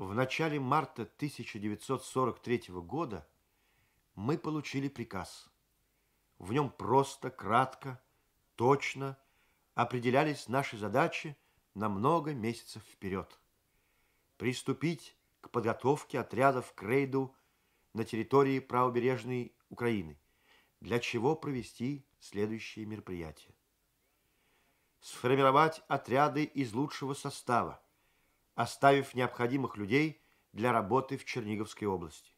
В начале марта 1943 года мы получили приказ. В нем просто, кратко, точно определялись наши задачи на много месяцев вперед. Приступить к подготовке отрядов к рейду на территории правобережной Украины, для чего провести следующие мероприятия. Сформировать отряды из лучшего состава, оставив необходимых людей для работы в Черниговской области.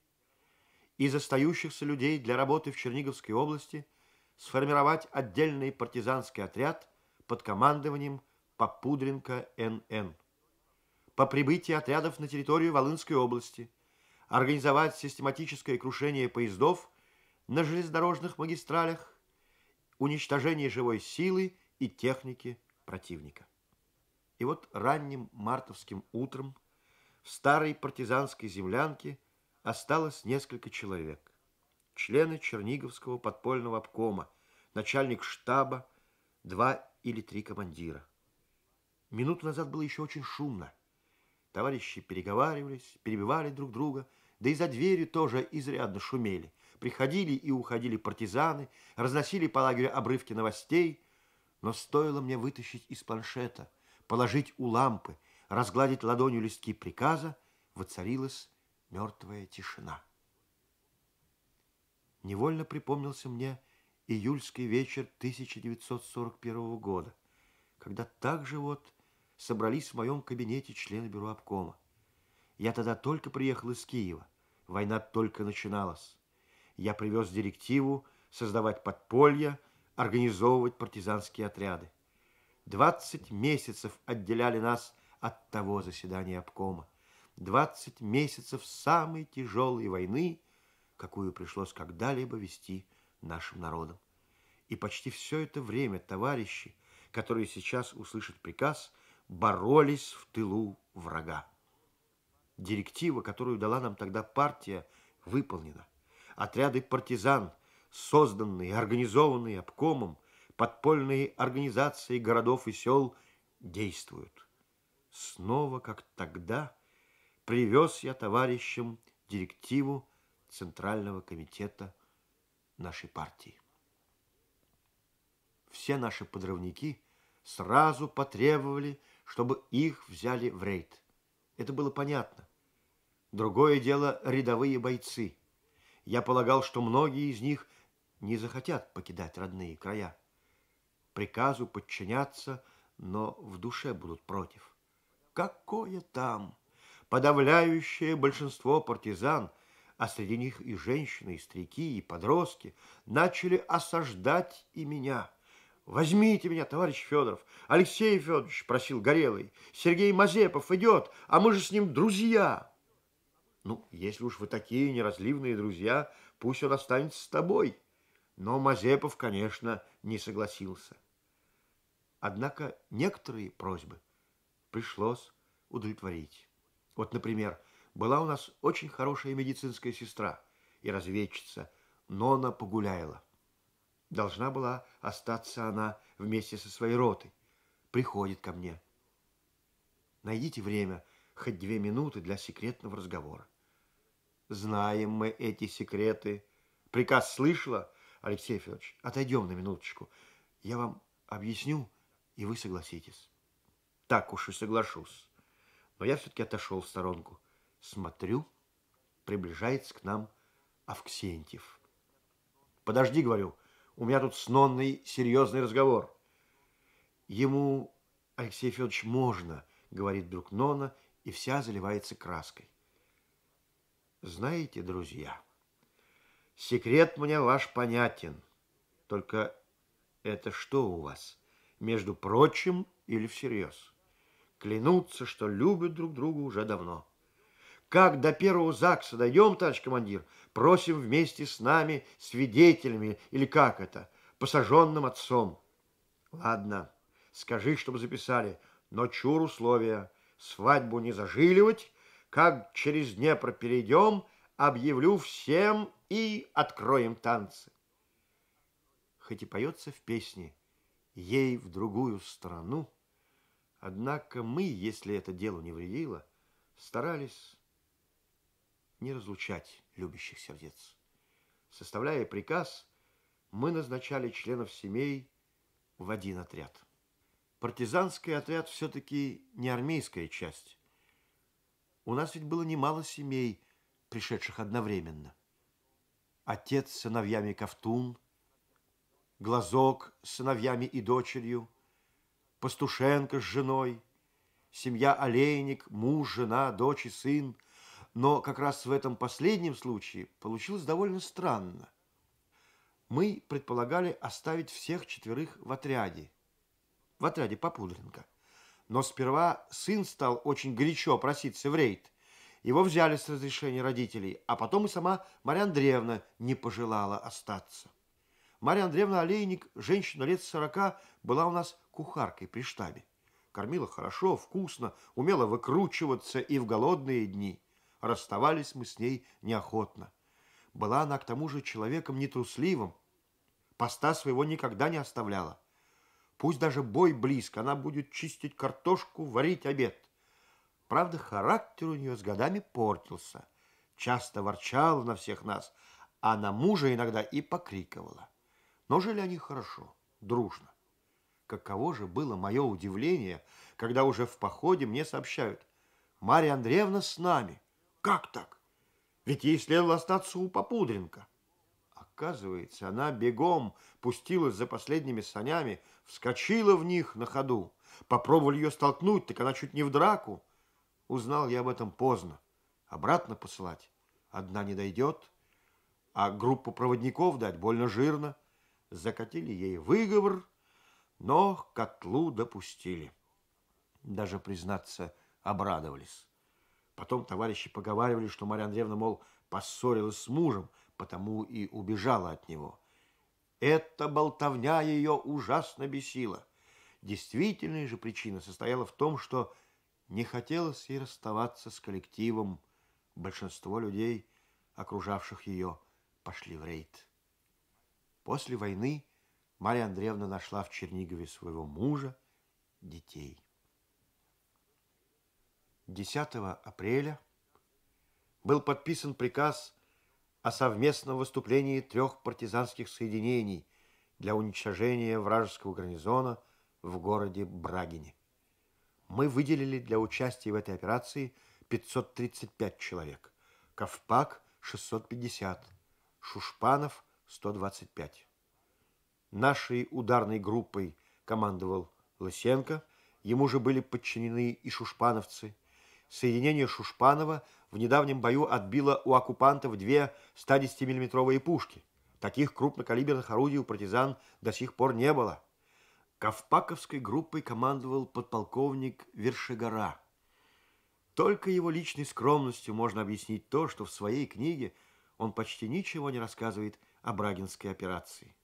Из остающихся людей для работы в Черниговской области сформировать отдельный партизанский отряд под командованием Попудренко НН. По прибытии отрядов на территорию Волынской области организовать систематическое крушение поездов на железнодорожных магистралях, уничтожение живой силы и техники противника. И вот ранним мартовским утром в старой партизанской землянке осталось несколько человек. Члены Черниговского подпольного обкома, начальник штаба, два или три командира. Минуту назад было еще очень шумно. Товарищи переговаривались, перебивали друг друга, да и за дверью тоже изрядно шумели. Приходили и уходили партизаны, разносили по лагерю обрывки новостей, но стоило мне вытащить из планшета – положить у лампы, разгладить ладонью листки приказа, воцарилась мертвая тишина. Невольно припомнился мне июльский вечер 1941 года, когда также вот собрались в моем кабинете члены бюро обкома. Я тогда только приехал из Киева, война только начиналась. Я привез директиву создавать подполья, организовывать партизанские отряды. Двадцать месяцев отделяли нас от того заседания обкома. Двадцать месяцев самой тяжелой войны, какую пришлось когда-либо вести нашим народом. И почти все это время товарищи, которые сейчас услышат приказ, боролись в тылу врага. Директива, которую дала нам тогда партия, выполнена. Отряды партизан, созданные, организованные обкомом, подпольные организации городов и сел действуют. Снова, как тогда, привез я товарищам директиву Центрального комитета нашей партии. Все наши подрывники сразу потребовали, чтобы их взяли в рейд. Это было понятно. Другое дело рядовые бойцы. Я полагал, что многие из них не захотят покидать родные края приказу подчиняться, но в душе будут против. Какое там? Подавляющее большинство партизан, а среди них и женщины, и старики, и подростки, начали осаждать и меня. «Возьмите меня, товарищ Федоров! Алексей Федорович!» – просил Горелый. «Сергей Мазепов идет, а мы же с ним друзья!» «Ну, если уж вы такие неразливные друзья, пусть он останется с тобой!» но Мазепов, конечно, не согласился. Однако некоторые просьбы пришлось удовлетворить. Вот, например, была у нас очень хорошая медицинская сестра и разведчица Нона Погуляева. Должна была остаться она вместе со своей ротой. Приходит ко мне. Найдите время, хоть две минуты для секретного разговора. Знаем мы эти секреты. Приказ слышала? Алексей Федорович, отойдем на минуточку. Я вам объясню, и вы согласитесь. Так уж и соглашусь. Но я все-таки отошел в сторонку. Смотрю, приближается к нам Авксентьев. Подожди, говорю, у меня тут снонный серьезный разговор. Ему, Алексей Федорович, можно, говорит друг Нона, и вся заливается краской. Знаете, друзья... Секрет мне ваш понятен. Только это что у вас? Между прочим или всерьез? Клянутся, что любят друг друга уже давно. Как до первого ЗАГСа дойдем, товарищ командир, просим вместе с нами, свидетелями, или как это, посаженным отцом. Ладно, скажи, чтобы записали, но чур условия. Свадьбу не зажиливать, как через Днепр перейдем, объявлю всем и откроем танцы. Хоть и поется в песне «Ей в другую страну», однако мы, если это делу не вредило, старались не разлучать любящих сердец. Составляя приказ, мы назначали членов семей в один отряд. Партизанский отряд все-таки не армейская часть. У нас ведь было немало семей – пришедших одновременно. Отец с сыновьями Ковтун, Глазок с сыновьями и дочерью, Пастушенко с женой, семья Олейник, муж, жена, дочь и сын. Но как раз в этом последнем случае получилось довольно странно. Мы предполагали оставить всех четверых в отряде, в отряде Попудренко. Но сперва сын стал очень горячо проситься в рейд. Его взяли с разрешения родителей, а потом и сама Марья Андреевна не пожелала остаться. Марья Андреевна Олейник, женщина лет сорока, была у нас кухаркой при штабе. Кормила хорошо, вкусно, умела выкручиваться и в голодные дни. Расставались мы с ней неохотно. Была она к тому же человеком нетрусливым. Поста своего никогда не оставляла. Пусть даже бой близко, она будет чистить картошку, варить обед – Правда, характер у нее с годами портился. Часто ворчала на всех нас, а на мужа иногда и покриковала. Но жили они хорошо, дружно. Каково же было мое удивление, когда уже в походе мне сообщают, «Марья Андреевна с нами». Как так? Ведь ей следовало остаться у Попудренко. Оказывается, она бегом пустилась за последними санями, вскочила в них на ходу. Попробовали ее столкнуть, так она чуть не в драку. Узнал я об этом поздно. Обратно посылать одна не дойдет, а группу проводников дать больно жирно. Закатили ей выговор, но котлу допустили. Даже, признаться, обрадовались. Потом товарищи поговаривали, что Марья Андреевна, мол, поссорилась с мужем, потому и убежала от него. Эта болтовня ее ужасно бесила. Действительная же причина состояла в том, что не хотелось ей расставаться с коллективом. Большинство людей, окружавших ее, пошли в рейд. После войны Марья Андреевна нашла в Чернигове своего мужа, детей. 10 апреля был подписан приказ о совместном выступлении трех партизанских соединений для уничтожения вражеского гарнизона в городе Брагине мы выделили для участия в этой операции 535 человек, Ковпак – 650, Шушпанов – 125. Нашей ударной группой командовал Лысенко, ему же были подчинены и шушпановцы. Соединение Шушпанова в недавнем бою отбило у оккупантов две 110-миллиметровые пушки. Таких крупнокалиберных орудий у партизан до сих пор не было. Ковпаковской группой командовал подполковник Вершигора. Только его личной скромностью можно объяснить то, что в своей книге он почти ничего не рассказывает о Брагинской операции.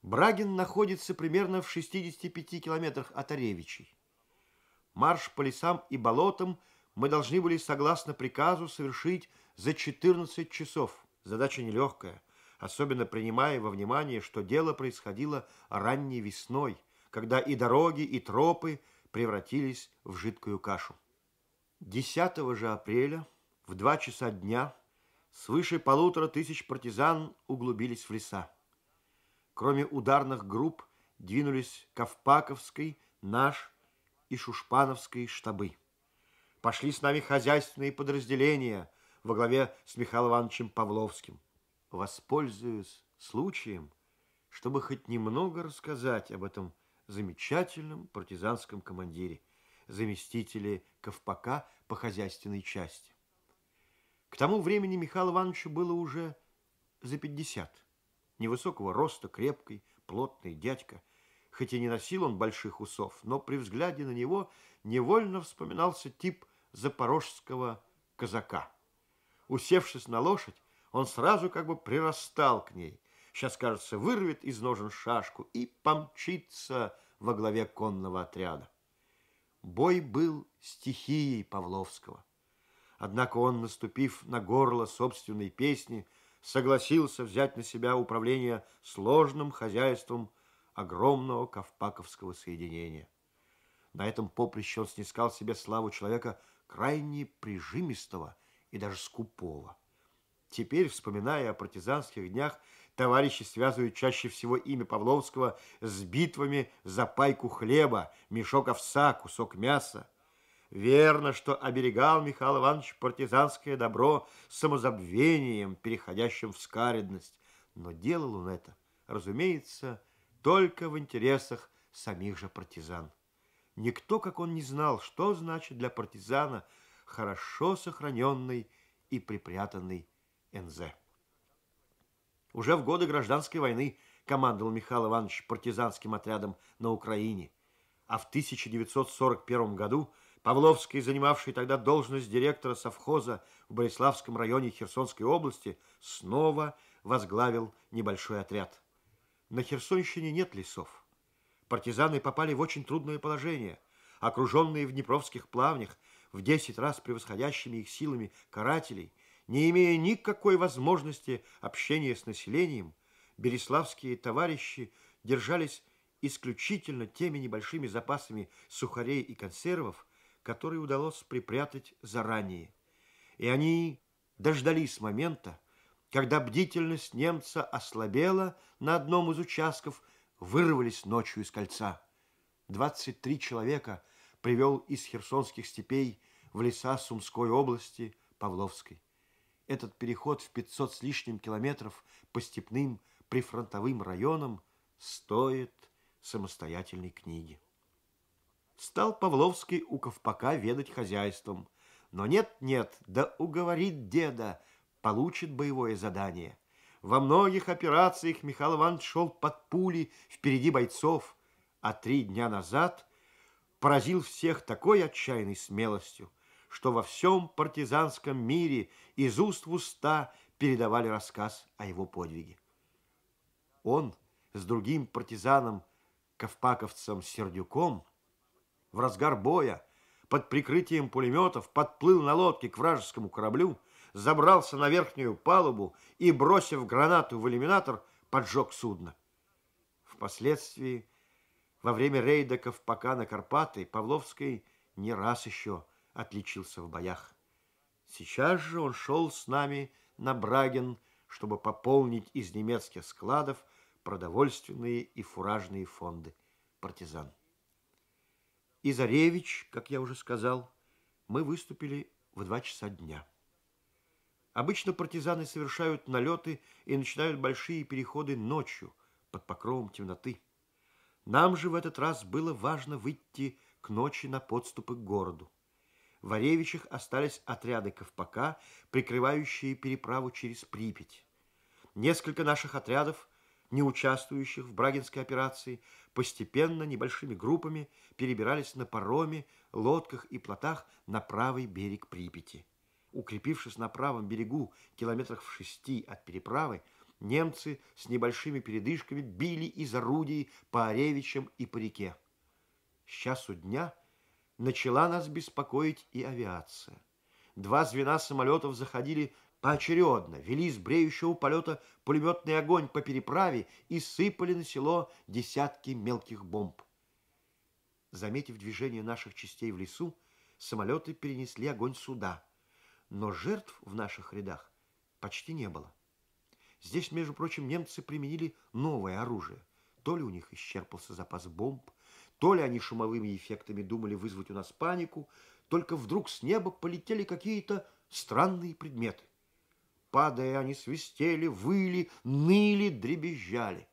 Брагин находится примерно в 65 километрах от Оревичей. Марш по лесам и болотам мы должны были, согласно приказу, совершить за 14 часов. Задача нелегкая – особенно принимая во внимание, что дело происходило ранней весной, когда и дороги, и тропы превратились в жидкую кашу. 10 же апреля в 2 часа дня свыше полутора тысяч партизан углубились в леса. Кроме ударных групп двинулись Ковпаковской, Наш и Шушпановской штабы. Пошли с нами хозяйственные подразделения во главе с Михаилом Ивановичем Павловским воспользуюсь случаем, чтобы хоть немного рассказать об этом замечательном партизанском командире, заместителе Ковпака по хозяйственной части. К тому времени Михаил Иванович было уже за 50. Невысокого роста, крепкий, плотный дядька. Хоть и не носил он больших усов, но при взгляде на него невольно вспоминался тип запорожского казака. Усевшись на лошадь, он сразу как бы прирастал к ней. Сейчас, кажется, вырвет из ножен шашку и помчится во главе конного отряда. Бой был стихией Павловского. Однако он, наступив на горло собственной песни, согласился взять на себя управление сложным хозяйством огромного Ковпаковского соединения. На этом поприще он снискал себе славу человека крайне прижимистого и даже скупого. Теперь, вспоминая о партизанских днях, товарищи связывают чаще всего имя Павловского с битвами за пайку хлеба, мешок овса, кусок мяса. Верно, что оберегал Михаил Иванович партизанское добро самозабвением, переходящим в скаредность. Но делал он это, разумеется, только в интересах самих же партизан. Никто, как он, не знал, что значит для партизана хорошо сохраненный и припрятанный НЗ. Уже в годы гражданской войны командовал Михаил Иванович партизанским отрядом на Украине, а в 1941 году Павловский, занимавший тогда должность директора совхоза в Бориславском районе Херсонской области, снова возглавил небольшой отряд. На Херсонщине нет лесов. Партизаны попали в очень трудное положение. Окруженные в Днепровских плавнях в 10 раз превосходящими их силами карателей, не имея никакой возможности общения с населением, береславские товарищи держались исключительно теми небольшими запасами сухарей и консервов, которые удалось припрятать заранее. И они дождались момента, когда бдительность немца ослабела на одном из участков, вырвались ночью из кольца. 23 человека привел из херсонских степей в леса Сумской области Павловской этот переход в 500 с лишним километров по степным прифронтовым районам стоит самостоятельной книги. Стал Павловский у Ковпака ведать хозяйством. Но нет-нет, да уговорит деда, получит боевое задание. Во многих операциях Михаил Иванович шел под пули впереди бойцов, а три дня назад поразил всех такой отчаянной смелостью, что во всем партизанском мире из уст в уста передавали рассказ о его подвиге. Он с другим партизаном, ковпаковцем Сердюком, в разгар боя, под прикрытием пулеметов, подплыл на лодке к вражескому кораблю, забрался на верхнюю палубу и, бросив гранату в иллюминатор, поджег судно. Впоследствии, во время рейда Ковпака на Карпаты, Павловской не раз еще – отличился в боях. Сейчас же он шел с нами на Брагин, чтобы пополнить из немецких складов продовольственные и фуражные фонды партизан. И как я уже сказал, мы выступили в два часа дня. Обычно партизаны совершают налеты и начинают большие переходы ночью под покровом темноты. Нам же в этот раз было важно выйти к ночи на подступы к городу. В Оревичах остались отряды Ковпака, прикрывающие переправу через Припять. Несколько наших отрядов, не участвующих в Брагинской операции, постепенно небольшими группами перебирались на пароме, лодках и плотах на правый берег Припяти. Укрепившись на правом берегу километрах в шести от переправы, немцы с небольшими передышками били из орудий по Оревичам и по реке. С часу дня – начала нас беспокоить и авиация. Два звена самолетов заходили поочередно, вели с бреющего полета пулеметный огонь по переправе и сыпали на село десятки мелких бомб. Заметив движение наших частей в лесу, самолеты перенесли огонь сюда, Но жертв в наших рядах почти не было. Здесь, между прочим, немцы применили новое оружие. То ли у них исчерпался запас бомб, то ли они шумовыми эффектами думали вызвать у нас панику, только вдруг с неба полетели какие-то странные предметы. Падая, они свистели, выли, ныли, дребезжали.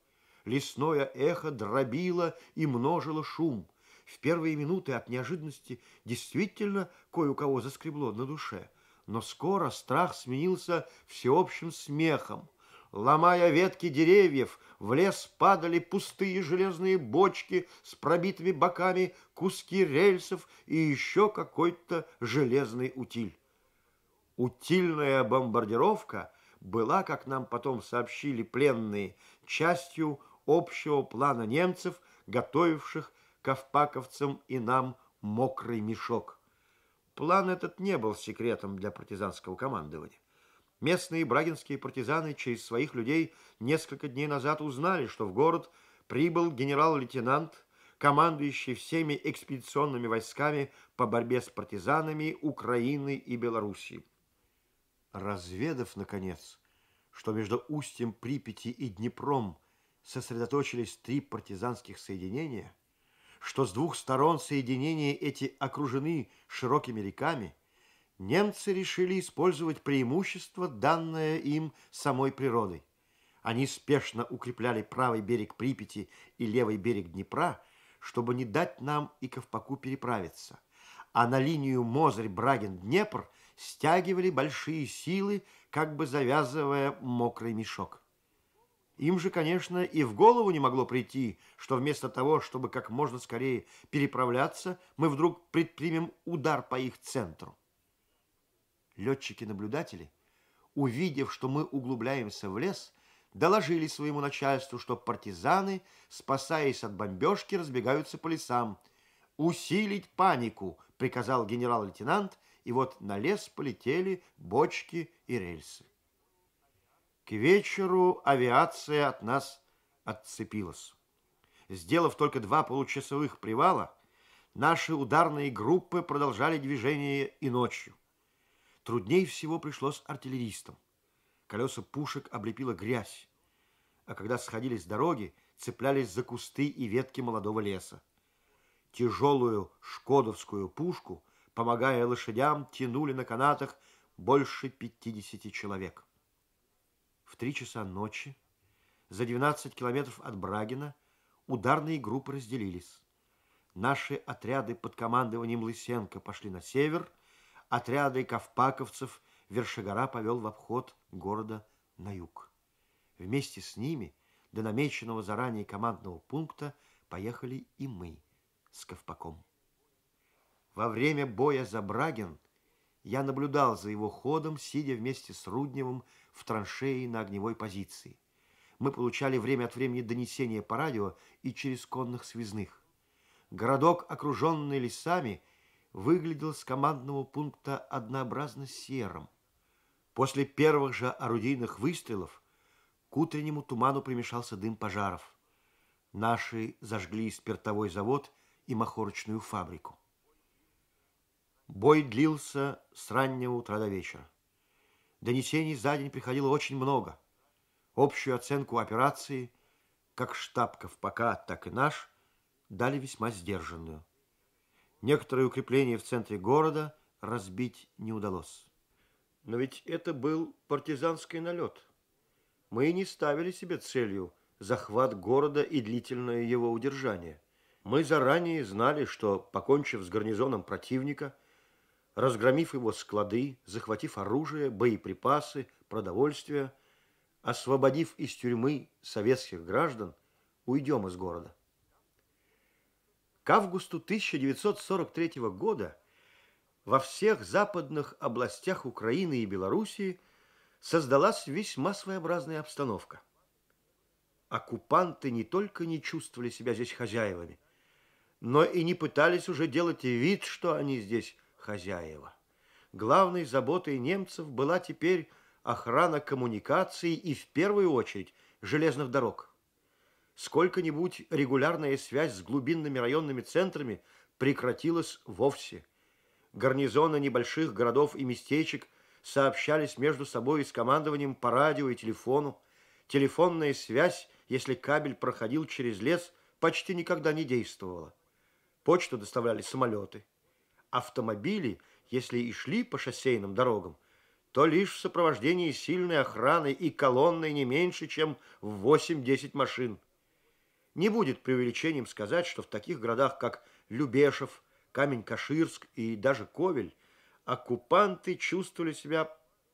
Лесное эхо дробило и множило шум. В первые минуты от неожиданности действительно кое-у-кого заскребло на душе. Но скоро страх сменился всеобщим смехом. Ломая ветки деревьев, в лес падали пустые железные бочки с пробитыми боками, куски рельсов и еще какой-то железный утиль. Утильная бомбардировка была, как нам потом сообщили пленные, частью общего плана немцев, готовивших ковпаковцам и нам мокрый мешок. План этот не был секретом для партизанского командования. Местные брагинские партизаны через своих людей несколько дней назад узнали, что в город прибыл генерал-лейтенант, командующий всеми экспедиционными войсками по борьбе с партизанами Украины и Белоруссии. Разведав, наконец, что между устьем Припяти и Днепром сосредоточились три партизанских соединения, что с двух сторон соединения эти окружены широкими реками – немцы решили использовать преимущество, данное им самой природой. Они спешно укрепляли правый берег Припяти и левый берег Днепра, чтобы не дать нам и Ковпаку переправиться. А на линию Мозырь-Брагин-Днепр стягивали большие силы, как бы завязывая мокрый мешок. Им же, конечно, и в голову не могло прийти, что вместо того, чтобы как можно скорее переправляться, мы вдруг предпримем удар по их центру. Летчики-наблюдатели, увидев, что мы углубляемся в лес, доложили своему начальству, что партизаны, спасаясь от бомбежки, разбегаются по лесам. «Усилить панику!» — приказал генерал-лейтенант, и вот на лес полетели бочки и рельсы. К вечеру авиация от нас отцепилась. Сделав только два получасовых привала, наши ударные группы продолжали движение и ночью. Трудней всего пришлось артиллеристам. Колеса пушек облепила грязь, а когда сходили с дороги, цеплялись за кусты и ветки молодого леса. Тяжелую шкодовскую пушку, помогая лошадям, тянули на канатах больше 50 человек. В три часа ночи за 12 километров от Брагина ударные группы разделились. Наши отряды под командованием Лысенко пошли на север – отряды ковпаковцев Вершигора повел в обход города на юг. Вместе с ними до намеченного заранее командного пункта поехали и мы с Ковпаком. Во время боя за Брагин я наблюдал за его ходом, сидя вместе с Рудневым в траншеи на огневой позиции. Мы получали время от времени донесения по радио и через конных связных. Городок, окруженный лесами, выглядел с командного пункта однообразно серым. После первых же орудийных выстрелов к утреннему туману примешался дым пожаров. Наши зажгли спиртовой завод и махорочную фабрику. Бой длился с раннего утра до вечера. Донесений за день приходило очень много. Общую оценку операции, как штабков пока, так и наш, дали весьма сдержанную. Некоторые укрепления в центре города разбить не удалось. Но ведь это был партизанский налет. Мы не ставили себе целью захват города и длительное его удержание. Мы заранее знали, что, покончив с гарнизоном противника, разгромив его склады, захватив оружие, боеприпасы, продовольствие, освободив из тюрьмы советских граждан, уйдем из города. К августу 1943 года во всех западных областях Украины и Белоруссии создалась весьма своеобразная обстановка. Оккупанты не только не чувствовали себя здесь хозяевами, но и не пытались уже делать вид, что они здесь хозяева. Главной заботой немцев была теперь охрана коммуникаций и в первую очередь железных дорог сколько-нибудь регулярная связь с глубинными районными центрами прекратилась вовсе. Гарнизоны небольших городов и местечек сообщались между собой с командованием по радио и телефону. Телефонная связь, если кабель проходил через лес, почти никогда не действовала. Почту доставляли самолеты. Автомобили, если и шли по шоссейным дорогам, то лишь в сопровождении сильной охраны и колонной не меньше, чем в 8-10 машин. Не будет преувеличением сказать, что в таких городах, как Любешев, Камень-Каширск и даже Ковель, оккупанты чувствовали себя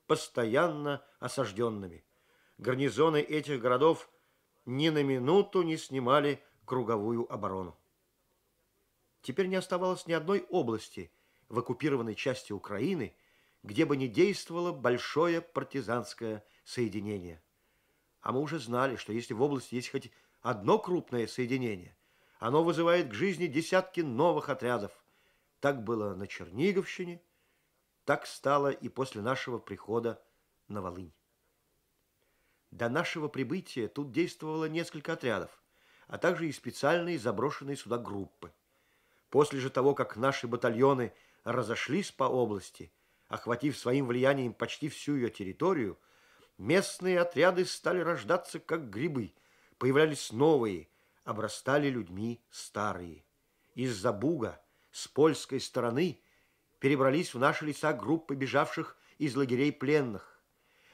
постоянно осажденными. Гарнизоны этих городов ни на минуту не снимали круговую оборону. Теперь не оставалось ни одной области в оккупированной части Украины, где бы не действовало большое партизанское соединение. А мы уже знали, что если в области есть хоть одно крупное соединение. Оно вызывает к жизни десятки новых отрядов. Так было на Черниговщине, так стало и после нашего прихода на Волынь. До нашего прибытия тут действовало несколько отрядов, а также и специальные заброшенные сюда группы. После же того, как наши батальоны разошлись по области, охватив своим влиянием почти всю ее территорию, местные отряды стали рождаться как грибы, появлялись новые, обрастали людьми старые. Из-за буга с польской стороны перебрались в наши леса группы бежавших из лагерей пленных.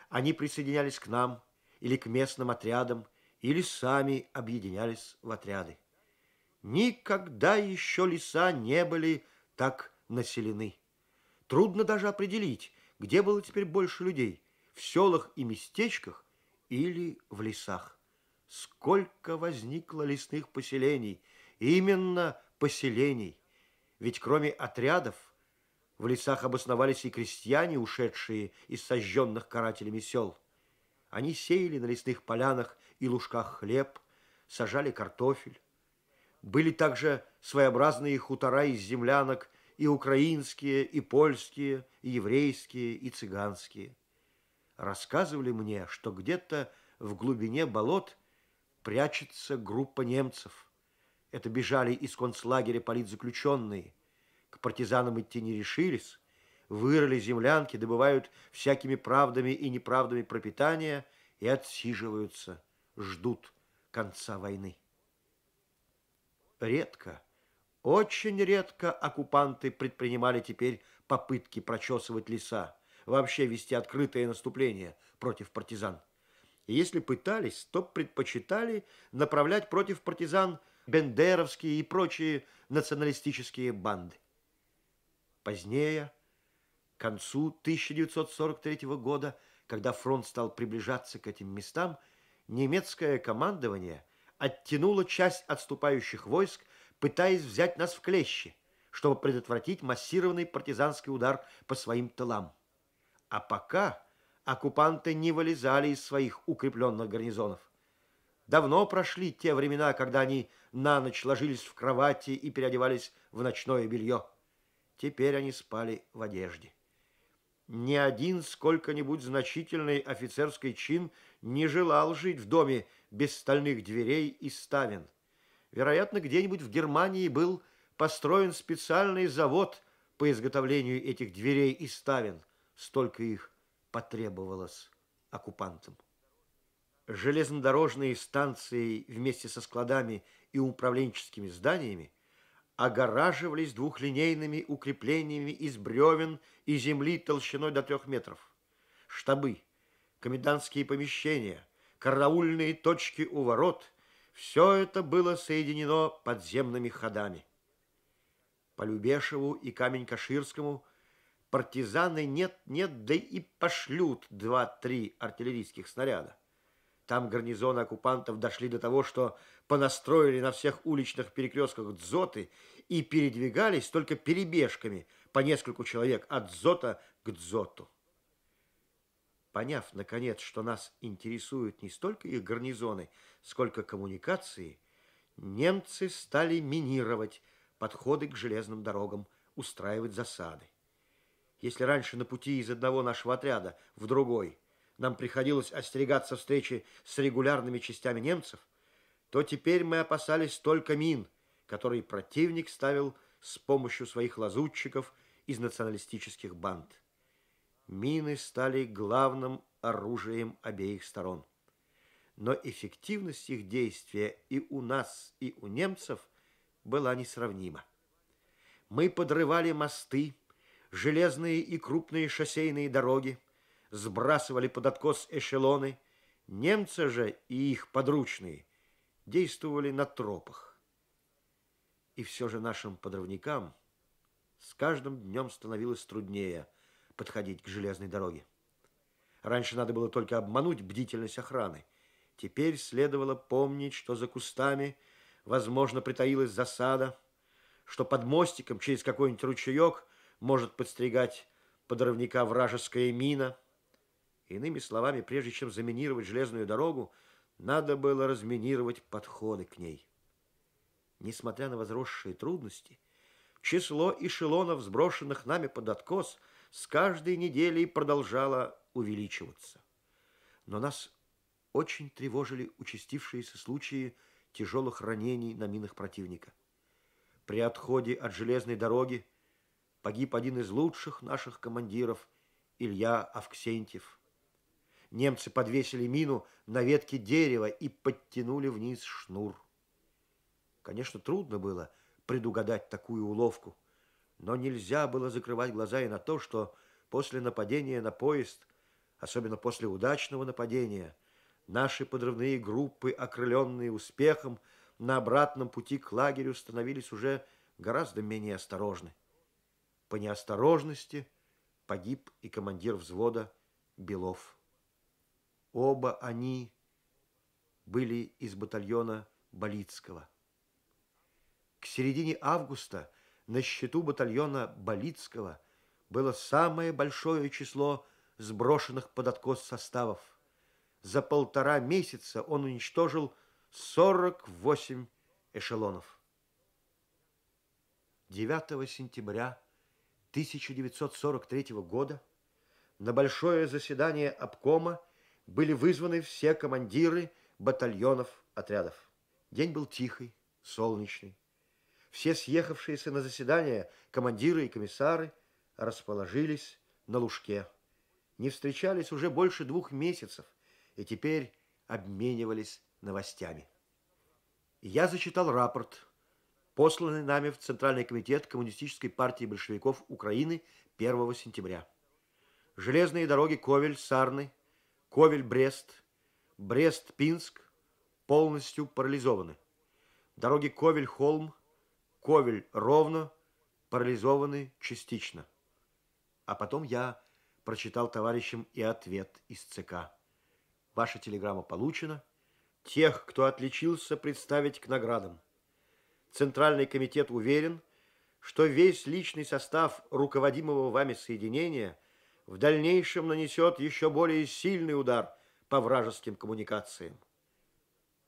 Они присоединялись к нам или к местным отрядам, или сами объединялись в отряды. Никогда еще леса не были так населены. Трудно даже определить, где было теперь больше людей – в селах и местечках или в лесах сколько возникло лесных поселений, именно поселений. Ведь кроме отрядов в лесах обосновались и крестьяне, ушедшие из сожженных карателями сел. Они сеяли на лесных полянах и лужках хлеб, сажали картофель. Были также своеобразные хутора из землянок и украинские, и польские, и еврейские, и цыганские. Рассказывали мне, что где-то в глубине болот – прячется группа немцев. Это бежали из концлагеря политзаключенные. К партизанам идти не решились. Вырыли землянки, добывают всякими правдами и неправдами пропитания и отсиживаются, ждут конца войны. Редко, очень редко оккупанты предпринимали теперь попытки прочесывать леса, вообще вести открытое наступление против партизан. И если пытались, то предпочитали направлять против партизан бендеровские и прочие националистические банды. Позднее, к концу 1943 года, когда фронт стал приближаться к этим местам, немецкое командование оттянуло часть отступающих войск, пытаясь взять нас в клещи, чтобы предотвратить массированный партизанский удар по своим тылам. А пока оккупанты не вылезали из своих укрепленных гарнизонов. Давно прошли те времена, когда они на ночь ложились в кровати и переодевались в ночное белье. Теперь они спали в одежде. Ни один сколько-нибудь значительный офицерский чин не желал жить в доме без стальных дверей и ставен. Вероятно, где-нибудь в Германии был построен специальный завод по изготовлению этих дверей и ставен. Столько их потребовалось оккупантам. Железнодорожные станции вместе со складами и управленческими зданиями огораживались двухлинейными укреплениями из бревен и земли толщиной до трех метров. Штабы, комендантские помещения, караульные точки у ворот – все это было соединено подземными ходами. По Любешеву и Камень-Каширскому – партизаны нет-нет, да и пошлют два-три артиллерийских снаряда. Там гарнизоны оккупантов дошли до того, что понастроили на всех уличных перекрестках дзоты и передвигались только перебежками по нескольку человек от дзота к дзоту. Поняв, наконец, что нас интересуют не столько их гарнизоны, сколько коммуникации, немцы стали минировать подходы к железным дорогам, устраивать засады. Если раньше на пути из одного нашего отряда в другой нам приходилось остерегаться встречи с регулярными частями немцев, то теперь мы опасались только мин, которые противник ставил с помощью своих лазутчиков из националистических банд. Мины стали главным оружием обеих сторон. Но эффективность их действия и у нас, и у немцев была несравнима. Мы подрывали мосты, железные и крупные шоссейные дороги, сбрасывали под откос эшелоны. Немцы же и их подручные действовали на тропах. И все же нашим подрывникам с каждым днем становилось труднее подходить к железной дороге. Раньше надо было только обмануть бдительность охраны. Теперь следовало помнить, что за кустами, возможно, притаилась засада, что под мостиком через какой-нибудь ручеек – может подстригать подрывника вражеская мина. Иными словами, прежде чем заминировать железную дорогу, надо было разминировать подходы к ней. Несмотря на возросшие трудности, число эшелонов, сброшенных нами под откос, с каждой неделей продолжало увеличиваться. Но нас очень тревожили участившиеся случаи тяжелых ранений на минах противника. При отходе от железной дороги погиб один из лучших наших командиров Илья Авксентьев. Немцы подвесили мину на ветке дерева и подтянули вниз шнур. Конечно, трудно было предугадать такую уловку, но нельзя было закрывать глаза и на то, что после нападения на поезд, особенно после удачного нападения, наши подрывные группы, окрыленные успехом, на обратном пути к лагерю становились уже гораздо менее осторожны. По неосторожности погиб и командир взвода Белов. Оба они были из батальона Болицкого. К середине августа на счету батальона Болицкого было самое большое число сброшенных под откос составов. За полтора месяца он уничтожил 48 эшелонов. 9 сентября 1943 года на большое заседание обкома были вызваны все командиры батальонов отрядов. День был тихий, солнечный. Все съехавшиеся на заседание командиры и комиссары расположились на лужке. Не встречались уже больше двух месяцев и теперь обменивались новостями. Я зачитал рапорт посланы нами в Центральный комитет Коммунистической партии большевиков Украины 1 сентября. Железные дороги Ковель-Сарны, Ковель-Брест, Брест-Пинск полностью парализованы. Дороги Ковель-Холм, Ковель-Ровно парализованы частично. А потом я прочитал товарищам и ответ из ЦК. Ваша телеграмма получена. Тех, кто отличился, представить к наградам. Центральный комитет уверен, что весь личный состав руководимого вами соединения в дальнейшем нанесет еще более сильный удар по вражеским коммуникациям.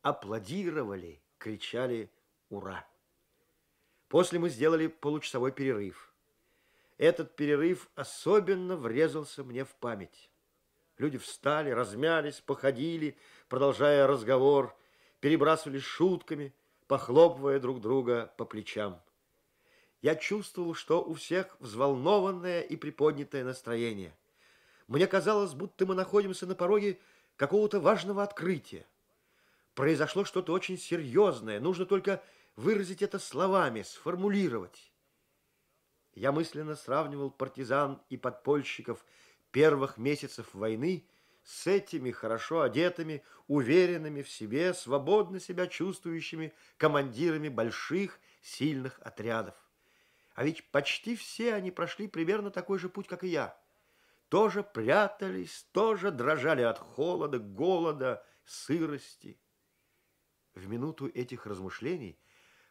Аплодировали, кричали «Ура!». После мы сделали получасовой перерыв. Этот перерыв особенно врезался мне в память. Люди встали, размялись, походили, продолжая разговор, перебрасывались шутками – похлопывая друг друга по плечам. Я чувствовал, что у всех взволнованное и приподнятое настроение. Мне казалось, будто мы находимся на пороге какого-то важного открытия. Произошло что-то очень серьезное, нужно только выразить это словами, сформулировать. Я мысленно сравнивал партизан и подпольщиков первых месяцев войны с этими хорошо одетыми, уверенными в себе, свободно себя чувствующими командирами больших, сильных отрядов. А ведь почти все они прошли примерно такой же путь, как и я. Тоже прятались, тоже дрожали от холода, голода, сырости. В минуту этих размышлений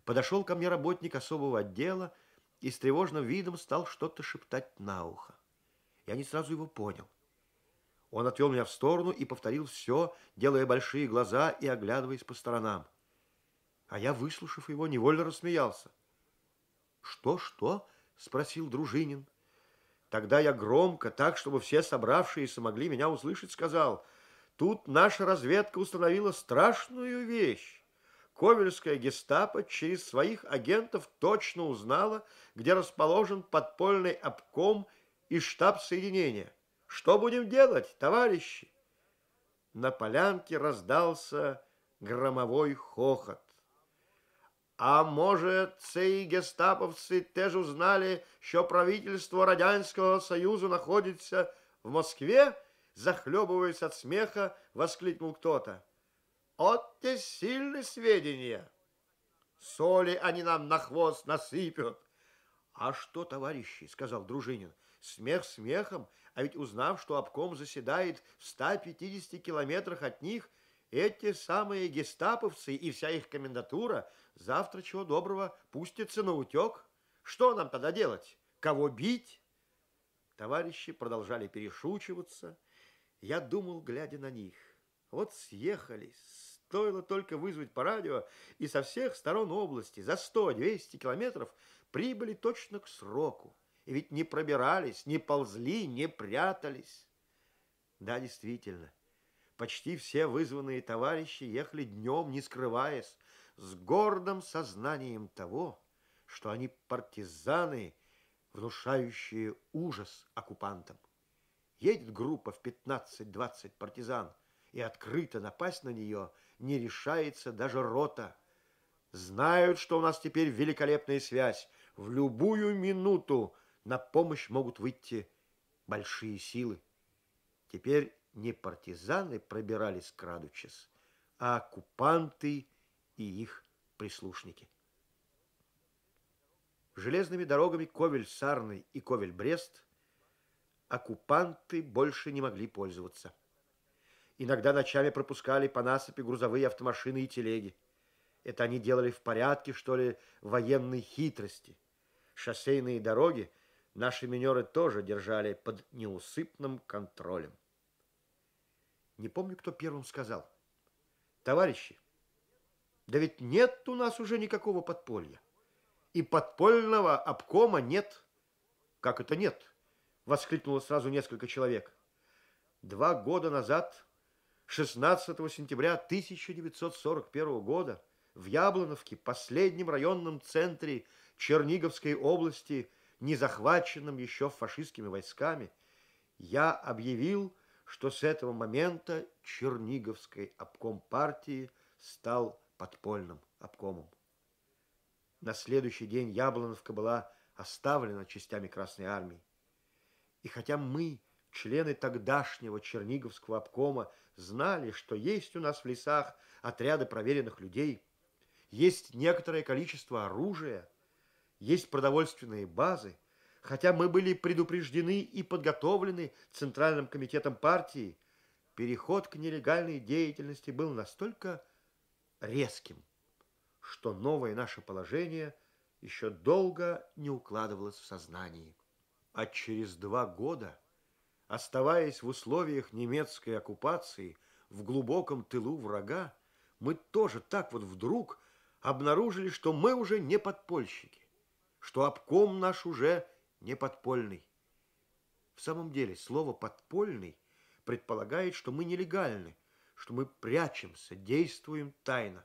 подошел ко мне работник особого отдела и с тревожным видом стал что-то шептать на ухо. Я не сразу его понял. Он отвел меня в сторону и повторил все, делая большие глаза и оглядываясь по сторонам. А я, выслушав его, невольно рассмеялся. «Что-что?» – спросил Дружинин. Тогда я громко, так, чтобы все собравшиеся могли меня услышать, сказал, «Тут наша разведка установила страшную вещь. Ковельская гестапо через своих агентов точно узнала, где расположен подпольный обком и штаб соединения. Что будем делать, товарищи? На полянке раздался громовой хохот. А может, цей гестаповцы гестаповці теж узнали, что правительство Радянського Союза находится в Москве? Захлебываясь от смеха, воскликнул кто-то. От те сильные сведения. Соли они нам на хвост насыпят. А что, товарищи, сказал Дружинин, — Смех смехом, а ведь узнав, что обком заседает в 150 километрах от них, эти самые гестаповцы и вся их комендатура завтра чего доброго пустятся на утек. Что нам тогда делать? Кого бить? Товарищи продолжали перешучиваться. Я думал, глядя на них. Вот съехались, Стоило только вызвать по радио, и со всех сторон области за 100-200 километров прибыли точно к сроку и ведь не пробирались, не ползли, не прятались. Да, действительно, почти все вызванные товарищи ехали днем, не скрываясь, с гордым сознанием того, что они партизаны, внушающие ужас оккупантам. Едет группа в 15-20 партизан, и открыто напасть на нее не решается даже рота. Знают, что у нас теперь великолепная связь. В любую минуту на помощь могут выйти большие силы. Теперь не партизаны пробирались крадучись, а оккупанты и их прислушники. Железными дорогами Ковель-Сарны и Ковель-Брест оккупанты больше не могли пользоваться. Иногда ночами пропускали по насыпи грузовые автомашины и телеги. Это они делали в порядке, что ли, военной хитрости. Шоссейные дороги Наши минеры тоже держали под неусыпным контролем. Не помню, кто первым сказал. Товарищи, да ведь нет у нас уже никакого подполья. И подпольного обкома нет. Как это нет? Воскликнуло сразу несколько человек. Два года назад, 16 сентября 1941 года, в Яблоновке, последнем районном центре Черниговской области, не захваченном еще фашистскими войсками, я объявил, что с этого момента Черниговской обком партии стал подпольным обкомом. На следующий день Яблоновка была оставлена частями Красной армии. И хотя мы, члены тогдашнего Черниговского обкома, знали, что есть у нас в лесах отряды проверенных людей, есть некоторое количество оружия – есть продовольственные базы, хотя мы были предупреждены и подготовлены Центральным комитетом партии, переход к нелегальной деятельности был настолько резким, что новое наше положение еще долго не укладывалось в сознании. А через два года, оставаясь в условиях немецкой оккупации, в глубоком тылу врага, мы тоже так вот вдруг обнаружили, что мы уже не подпольщики что обком наш уже не подпольный. В самом деле, слово «подпольный» предполагает, что мы нелегальны, что мы прячемся, действуем тайно.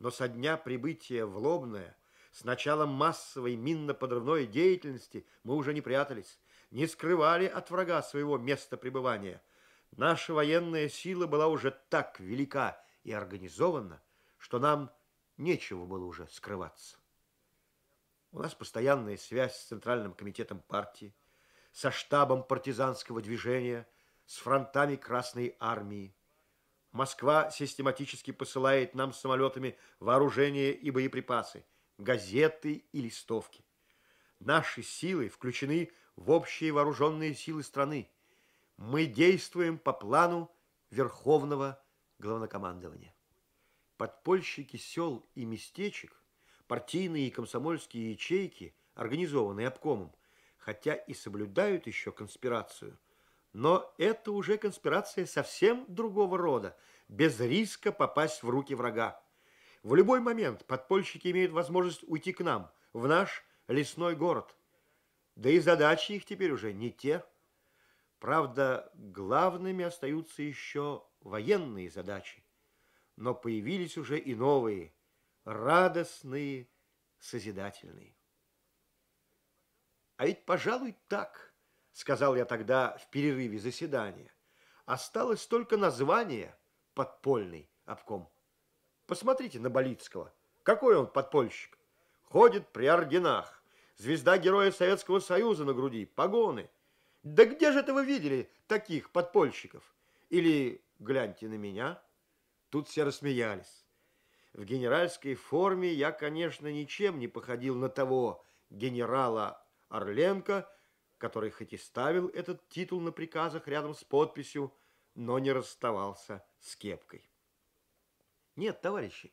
Но со дня прибытия в Лобное, с начала массовой минно-подрывной деятельности мы уже не прятались, не скрывали от врага своего места пребывания. Наша военная сила была уже так велика и организована, что нам нечего было уже скрываться. У нас постоянная связь с Центральным комитетом партии, со штабом партизанского движения, с фронтами Красной армии. Москва систематически посылает нам самолетами вооружение и боеприпасы, газеты и листовки. Наши силы включены в общие вооруженные силы страны. Мы действуем по плану Верховного главнокомандования. Подпольщики сел и местечек партийные и комсомольские ячейки, организованные обкомом, хотя и соблюдают еще конспирацию, но это уже конспирация совсем другого рода, без риска попасть в руки врага. В любой момент подпольщики имеют возможность уйти к нам, в наш лесной город. Да и задачи их теперь уже не те. Правда, главными остаются еще военные задачи, но появились уже и новые – радостные, созидательные. А ведь, пожалуй, так, сказал я тогда в перерыве заседания. Осталось только название подпольный обком. Посмотрите на Болицкого. Какой он подпольщик? Ходит при орденах. Звезда Героя Советского Союза на груди, погоны. Да где же это вы видели таких подпольщиков? Или гляньте на меня. Тут все рассмеялись. В генеральской форме я, конечно, ничем не походил на того генерала Орленко, который хоть и ставил этот титул на приказах рядом с подписью, но не расставался с кепкой. Нет, товарищи,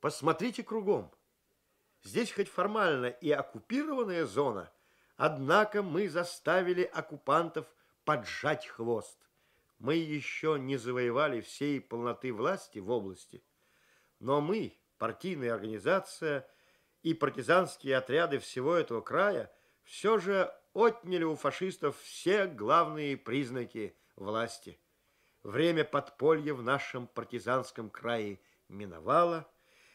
посмотрите кругом. Здесь хоть формально и оккупированная зона, однако мы заставили оккупантов поджать хвост. Мы еще не завоевали всей полноты власти в области – но мы, партийная организация и партизанские отряды всего этого края, все же отняли у фашистов все главные признаки власти. Время подполья в нашем партизанском крае миновало,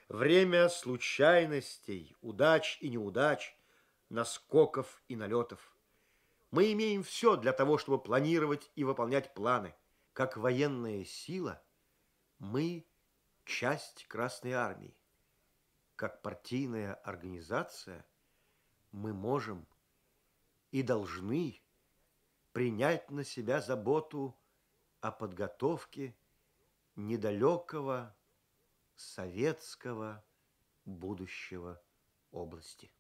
время случайностей, удач и неудач, наскоков и налетов. Мы имеем все для того, чтобы планировать и выполнять планы. Как военная сила мы – часть Красной Армии. Как партийная организация мы можем и должны принять на себя заботу о подготовке недалекого советского будущего области.